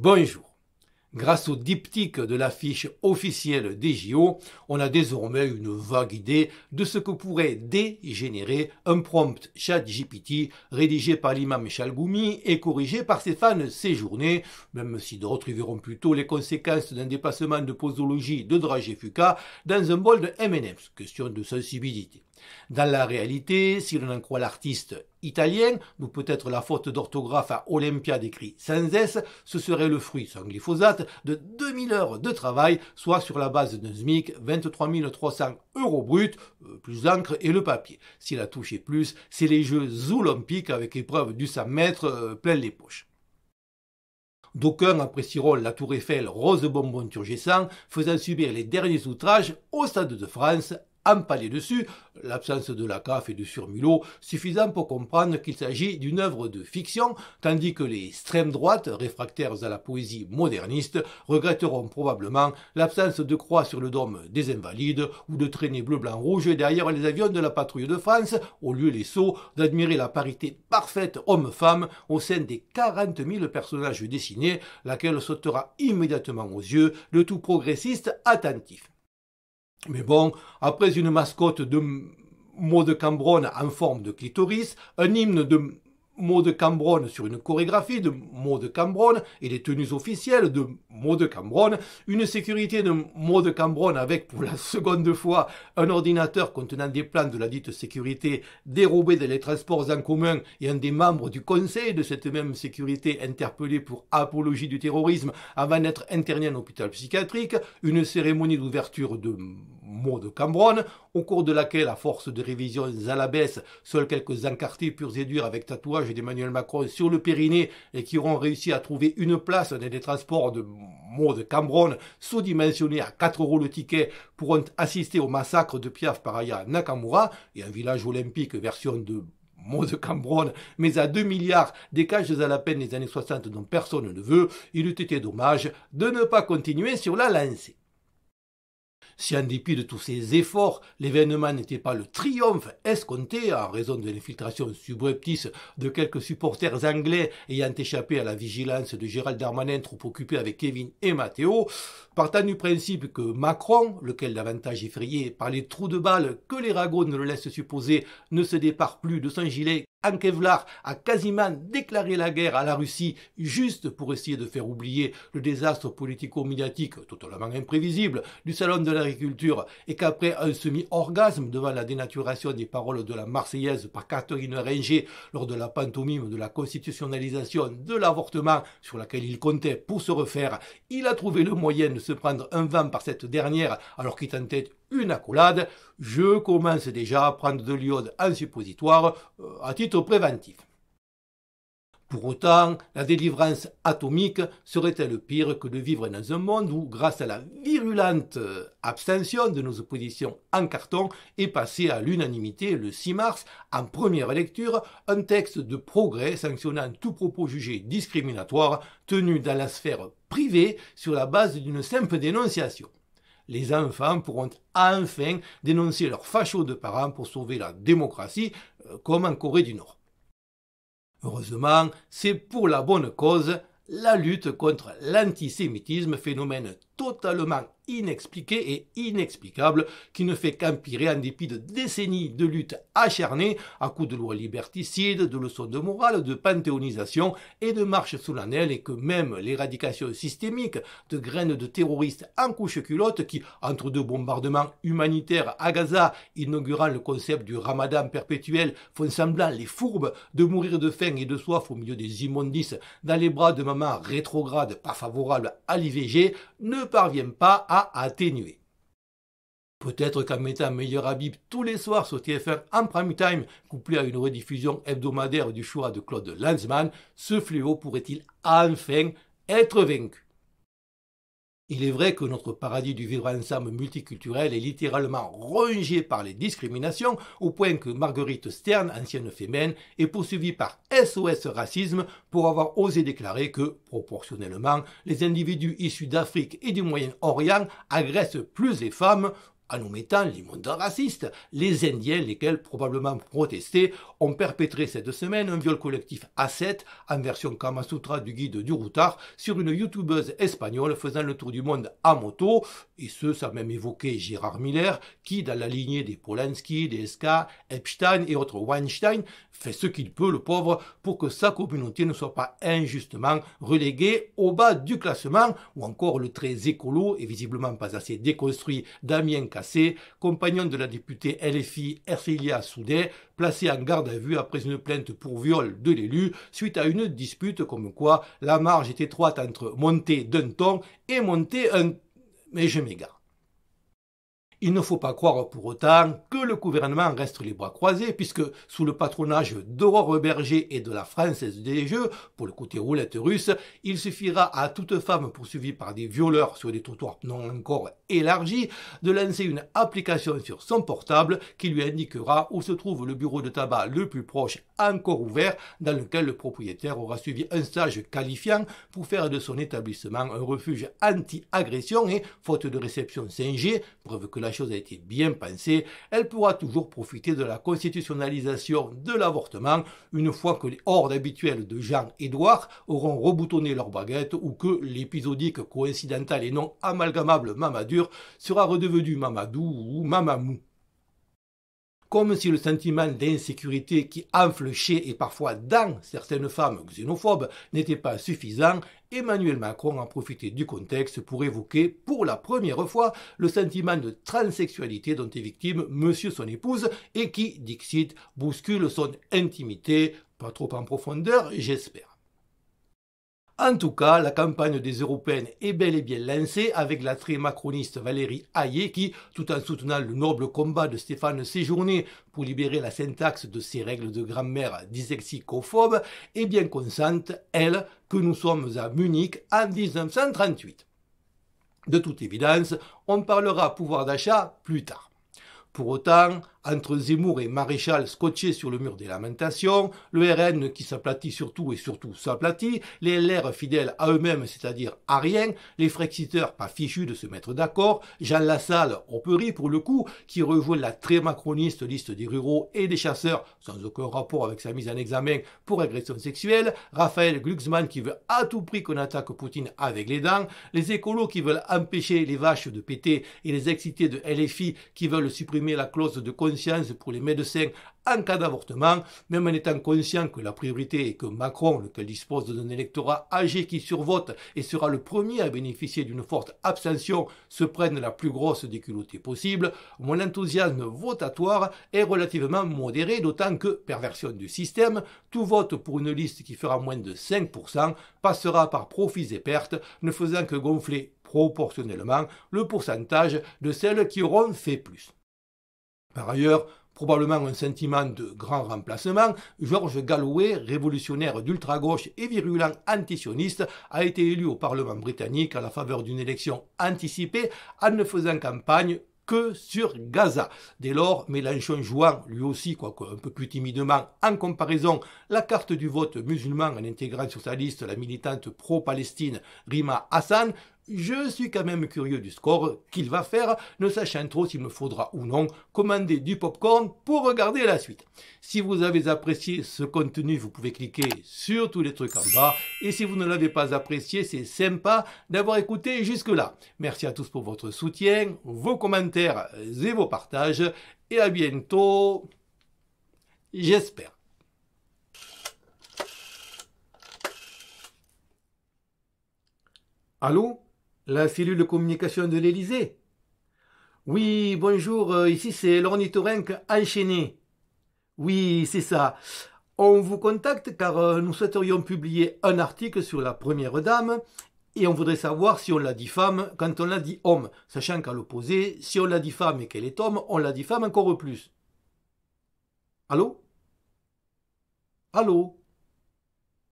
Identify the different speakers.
Speaker 1: Bonjour. Grâce au diptyque de l'affiche officielle des JO, on a désormais une vague idée de ce que pourrait dégénérer un prompt chat GPT rédigé par l'imam Chalgoumi et corrigé par ses fans séjournés, même si d'autres y verront plutôt les conséquences d'un dépassement de posologie de Dragé Fuka dans un bol de M&M's, question de sensibilité. Dans la réalité, si l'on en croit l'artiste italien, ou peut-être la faute d'orthographe à Olympia décrit sans S, ce serait le fruit, sans glyphosate, de 2000 heures de travail, soit sur la base d'un SMIC, 23 300 euros bruts, euh, plus encre et le papier. Si la touche est plus, c'est les Jeux olympiques avec épreuve du 100 mètres euh, plein les poches. D'aucuns apprécieront la tour Eiffel rose bonbon turgescent, faisant subir les derniers outrages au Stade de France palais dessus, l'absence de la CAF et de surmulot suffisant pour comprendre qu'il s'agit d'une œuvre de fiction, tandis que les extrêmes droites, réfractaires à la poésie moderniste, regretteront probablement l'absence de croix sur le dôme des Invalides ou de traînées bleu-blanc-rouge derrière les avions de la patrouille de France, au lieu les sauts d'admirer la parité parfaite homme-femme au sein des 40 000 personnages dessinés, laquelle sautera immédiatement aux yeux le tout progressiste attentif. Mais bon, après une mascotte de mot de Cambronne en forme de clitoris, un hymne de Mots de Cambronne sur une chorégraphie de Mots de Cambronne et les tenues officielles de Mots de Cambronne, une sécurité de Mots de Cambronne avec pour la seconde fois un ordinateur contenant des plans de la dite sécurité dérobés dans les transports en commun et un des membres du conseil de cette même sécurité interpellé pour apologie du terrorisme avant d'être interné en hôpital psychiatrique, une cérémonie d'ouverture de Mots de Cambronne, au cours de laquelle, à force de révisions à la baisse, seuls quelques encartés purs et durs avec tatouage d'Emmanuel Macron sur le périnée et qui auront réussi à trouver une place dans les transports de de Cambronne, sous dimensionnés à 4 euros le ticket, pourront assister au massacre de Piaf paraya Nakamura et un village olympique version de Moz de Cambronne, mais à 2 milliards des cages à la peine des années 60 dont personne ne veut, il eût été dommage de ne pas continuer sur la lancée. Si en dépit de tous ces efforts, l'événement n'était pas le triomphe escompté en raison de l'infiltration subreptice de quelques supporters anglais ayant échappé à la vigilance de Gérald Darmanin trop occupé avec Kevin et Matteo, partant du principe que Macron, lequel davantage effrayé par les trous de balles que les ragots ne le laissent supposer, ne se départ plus de son gilet Ankevlar a quasiment déclaré la guerre à la Russie juste pour essayer de faire oublier le désastre politico-médiatique totalement imprévisible du Salon de l'agriculture et qu'après un semi-orgasme devant la dénaturation des paroles de la Marseillaise par Catherine Ringer lors de la pantomime de la constitutionnalisation de l'avortement sur laquelle il comptait pour se refaire, il a trouvé le moyen de se prendre un vent par cette dernière alors qu'il tentait une accolade, je commence déjà à prendre de l'iode en suppositoire euh, à titre préventif. Pour autant, la délivrance atomique serait-elle pire que de vivre dans un monde où, grâce à la virulente euh, abstention de nos oppositions en carton, est passé à l'unanimité le 6 mars, en première lecture, un texte de progrès sanctionnant tout propos jugé discriminatoire tenu dans la sphère privée sur la base d'une simple dénonciation les enfants pourront enfin dénoncer leurs fachos de parents pour sauver la démocratie, euh, comme en Corée du Nord. Heureusement, c'est pour la bonne cause, la lutte contre l'antisémitisme, phénomène totalement inexpliqué et inexplicable qui ne fait qu'empirer en dépit de décennies de luttes acharnées à coups de lois liberticides, de leçons de morale, de panthéonisation et de marches solennelles et que même l'éradication systémique de graines de terroristes en couche-culotte qui, entre deux bombardements humanitaires à Gaza, inaugurant le concept du ramadan perpétuel, font semblant les fourbes de mourir de faim et de soif au milieu des immondices dans les bras de mamans rétrogrades pas favorables à l'IVG, ne parviennent pas à Peut-être qu'en mettant Meilleur Habib tous les soirs sur TF1 en prime time, couplé à une rediffusion hebdomadaire du choix de Claude Lanzmann, ce fléau pourrait-il enfin être vaincu il est vrai que notre paradis du vivre ensemble multiculturel est littéralement rongé par les discriminations, au point que Marguerite Stern, ancienne femme, est poursuivie par SOS Racisme pour avoir osé déclarer que, proportionnellement, les individus issus d'Afrique et du Moyen-Orient agressent plus les femmes, en mettant les mondes racistes. Les Indiens, lesquels probablement protestaient, ont perpétré cette semaine un viol collectif a 7 en version Sutra du guide du routard sur une youtubeuse espagnole faisant le tour du monde à moto, et ce sans même évoquer Gérard Miller, qui, dans la lignée des Polanski, des SK, Epstein et autres Weinstein, fait ce qu'il peut, le pauvre, pour que sa communauté ne soit pas injustement reléguée au bas du classement, ou encore le très écolo et visiblement pas assez déconstruit Damien compagnon de la députée LFI Ercilia Soudet, placé en garde à vue après une plainte pour viol de l'élu suite à une dispute comme quoi la marge est étroite entre monter d'un ton et monter un... Mais je m'égare. Il ne faut pas croire pour autant que le gouvernement reste les bras croisés, puisque sous le patronage d'Aurore Berger et de la Française des Jeux, pour le côté roulette russe, il suffira à toute femme poursuivie par des violeurs sur des trottoirs non encore élargis de lancer une application sur son portable qui lui indiquera où se trouve le bureau de tabac le plus proche encore ouvert, dans lequel le propriétaire aura suivi un stage qualifiant pour faire de son établissement un refuge anti-agression et, faute de réception 5 preuve que la la chose a été bien pensée, elle pourra toujours profiter de la constitutionnalisation de l'avortement une fois que les hordes habituelles de Jean-Édouard auront reboutonné leur baguette ou que l'épisodique coïncidental et non amalgamable Mamadur sera redevenu Mamadou ou Mamamou comme si le sentiment d'insécurité qui enfle chez et parfois dans certaines femmes xénophobes n'était pas suffisant, Emmanuel Macron a profité du contexte pour évoquer pour la première fois le sentiment de transsexualité dont est victime monsieur son épouse et qui, dixit, bouscule son intimité, pas trop en profondeur, j'espère. En tout cas, la campagne des Européennes est bel et bien lancée avec la macroniste Valérie Hayé qui, tout en soutenant le noble combat de Stéphane Séjourné pour libérer la syntaxe de ses règles de grammaire dyslexicophobes, est eh bien consente, elle, que nous sommes à Munich en 1938. De toute évidence, on parlera pouvoir d'achat plus tard. Pour autant, entre Zemmour et Maréchal scotché sur le mur des lamentations, le RN qui s'aplatit surtout et surtout s'aplatit, les LR fidèles à eux-mêmes, c'est-à-dire à rien, les frexiteurs pas fichus de se mettre d'accord, Jean Lassalle, au rire pour le coup, qui rejoint la très macroniste liste des ruraux et des chasseurs, sans aucun rapport avec sa mise en examen pour agression sexuelle, Raphaël Glucksmann qui veut à tout prix qu'on attaque Poutine avec les dents, les écolos qui veulent empêcher les vaches de péter et les excités de LFI qui veulent supprimer la clause de pour les médecins en cas d'avortement, même en étant conscient que la priorité est que Macron, lequel dispose d'un électorat âgé qui survote et sera le premier à bénéficier d'une forte abstention, se prenne la plus grosse déculottée possible, mon enthousiasme votatoire est relativement modéré, d'autant que, perversion du système, tout vote pour une liste qui fera moins de 5% passera par profits et pertes, ne faisant que gonfler proportionnellement le pourcentage de celles qui auront fait plus. Par ailleurs, probablement un sentiment de grand remplacement, George Galloway, révolutionnaire d'ultra-gauche et virulent antisioniste, a été élu au Parlement britannique à la faveur d'une élection anticipée en ne faisant campagne que sur Gaza. Dès lors, Mélenchon jouant, lui aussi, quoique un peu plus timidement, en comparaison, la carte du vote musulman en intégrant sur sa liste la militante pro-Palestine Rima Hassan, je suis quand même curieux du score qu'il va faire, ne sachant trop s'il me faudra ou non commander du popcorn pour regarder la suite. Si vous avez apprécié ce contenu, vous pouvez cliquer sur tous les trucs en bas. Et si vous ne l'avez pas apprécié, c'est sympa d'avoir écouté jusque-là. Merci à tous pour votre soutien, vos commentaires et vos partages. Et à bientôt, j'espère. Allô la cellule de communication de l'Élysée. Oui, bonjour, euh, ici c'est l'ornithorynque enchaîné. Oui, c'est ça. On vous contacte car euh, nous souhaiterions publier un article sur la première dame et on voudrait savoir si on la dit femme quand on la dit homme, sachant qu'à l'opposé, si on la dit femme et qu'elle est homme, on la dit femme encore plus. Allô Allô